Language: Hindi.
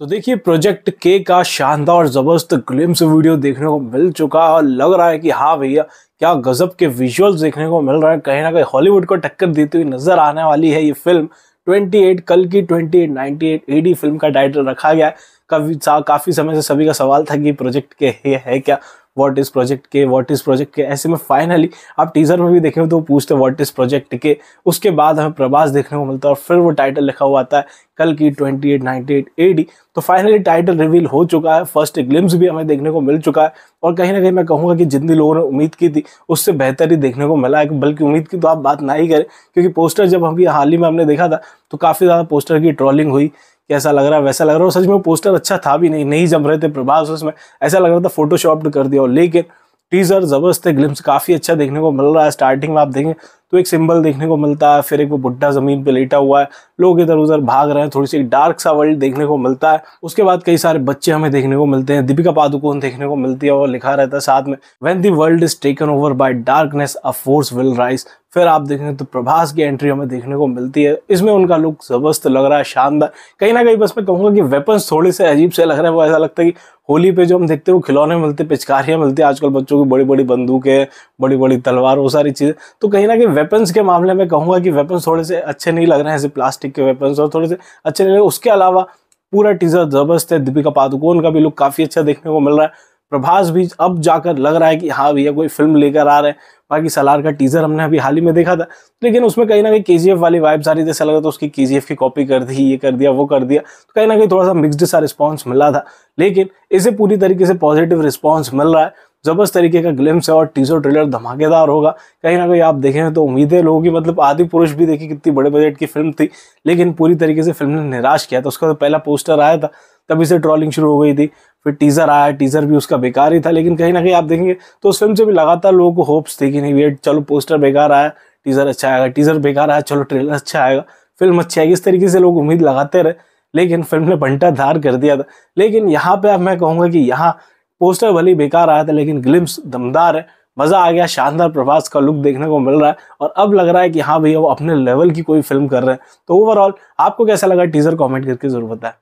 तो देखिए प्रोजेक्ट के का शानदार ज़बरदस्त ग्लिम्स वीडियो देखने को मिल चुका है और लग रहा है कि हाँ भैया क्या गज़ब के विजुअल्स देखने को मिल रहा है कहीं ना कहीं हॉलीवुड को टक्कर देती हुई नज़र आने वाली है ये फिल्म 28 कल की 28 98 एडी फिल्म का टाइटल रखा गया है काफ़ी समय से सभी का सवाल था कि प्रोजेक्ट के है क्या व्हाट इज प्रोजेक्ट के व्हाट इज प्रोजेक्ट के ऐसे में फाइनली आप टीजर में भी देखें तो पूछते व्हाट इज प्रोजेक्ट के उसके बाद हमें प्रभास देखने को मिलता है और फिर वो टाइटल लिखा हुआ आता है कल की twenty eight ninety eight D तो फाइनली टाइटल रिवील हो चुका है फर्स्ट ग्लिम्स भी हमें देखने को मिल चुका है और कहीं ना कहीं मैं कहूँगा कि जितनी लोगों ने उम्मीद की थी उससे बेहतर ही देखने को मिला है बल्कि उम्मीद की तो आप बात ना ही करें क्योंकि पोस्टर जब हम हाल ही में हमने देखा था तो काफ़ी ज़्यादा पोस्टर की ट्रॉलिंग हुई कैसा लग रहा है वैसा लग रहा है सच में पोस्टर अच्छा था भी नहीं नहीं जम रहे थे प्रभास उसमें ऐसा लग रहा था फोटोशॉप्ड कर दिया और लेकिन टीजर जबरदस्त है ग्लिम्स काफी अच्छा देखने को मिल रहा है स्टार्टिंग में आप देखें तो एक सिंबल देखने को मिलता है फिर एक वो बुढ़ा ज़मीन पर लेटा हुआ है लोग इधर उधर भाग रहे हैं थोड़ी सी डार्क सा वर्ल्ड देखने को मिलता है उसके बाद कई सारे बच्चे हमें देखने को मिलते हैं दीपिका पादुकोण देखने को मिलती है और लिखा रहता है साथ में when the world is taken over by darkness a force will rise फिर आप देखें तो प्रभास की एंट्री हमें देखने को मिलती है इसमें उनका लुक जबरदस्त लग रहा है शानदार कहीं ना कहीं बस मैं कहूँगा कि वेपन्स थोड़े से अजीब से लग रहे हैं वो ऐसा लगता है कि होली पे जो हम देखते हैं वो खिलौने मिलते हैं पिचकारियाँ मिलती है आजकल बच्चों की बड़ी बड़ी बंदूकें बड़ी बड़ी तलवार वो सारी चीज़ें तो कहीं ना कहीं वेपन्स के मामले में कहूँगा कि वेपन्स थोड़े से अच्छे नहीं लग रहे हैं ऐसे प्लास्टिक के वेपन्स और थोड़े से अच्छे नहीं लग रहे उसके अलावा पूरा टीजर जबरदस्त है दीपिका पादुकोण का भी लुक काफ़ी अच्छा देखने को मिल रहा है प्रभास भी अब जाकर लग रहा है कि हाँ भैया कोई फिल्म लेकर आ रहे हैं बाकी सलार का टीजर हमने अभी हाल ही में देखा था लेकिन उसमें कहीं ना कहीं के जी वाली वाइब सारी जैसा लगा था उसकी के की कॉपी कर दी ये कर दिया वो कर दिया तो कहीं ना कहीं थोड़ा सा मिक्सड सा रिस्पॉन्स मिला था लेकिन इसे पूरी तरीके से पॉजिटिव रिस्पॉन्स मिल रहा है जबरदस्त तरीके का ग्लिम्स है और टीजर ट्रेलर धमाकेदार होगा कहीं ना कहीं आप देखें तो उम्मीद है लोगों की मतलब आदि पुरुष भी देखी कितनी बड़े बजट की फिल्म थी लेकिन पूरी तरीके से फिल्म ने निराश किया था उसका तो पहला पोस्टर आया था तभी से ट्रॉलिंग शुरू हो गई थी फिर टीजर आया टीजर भी उसका बेकार ही था लेकिन कहीं ना कहीं आप देखेंगे तो उस फिल्म से भी लगातार लोगों को होप्स थी कि नहीं वेट चलो पोस्टर बेकार आया टीजर अच्छा आएगा टीजर बेकार आया चलो ट्रेलर अच्छा आएगा फिल्म अच्छी आएगी इस तरीके से लोग उम्मीद लगाते रहे लेकिन फिल्म ने बंटा धार कर दिया था लेकिन यहाँ पे अब मैं कहूँगा कि यहाँ पोस्टर भले बेकार आया था लेकिन ग्लिम्स दमदार है मज़ा आ गया शानदार प्रभास का लुक देखने को मिल रहा है और अब लग रहा है कि हाँ भैया वो अपने लेवल की कोई फिल्म कर रहे हैं तो ओवरऑल आपको कैसा लगा टीज़र कमेंट करके ज़रूर बताएं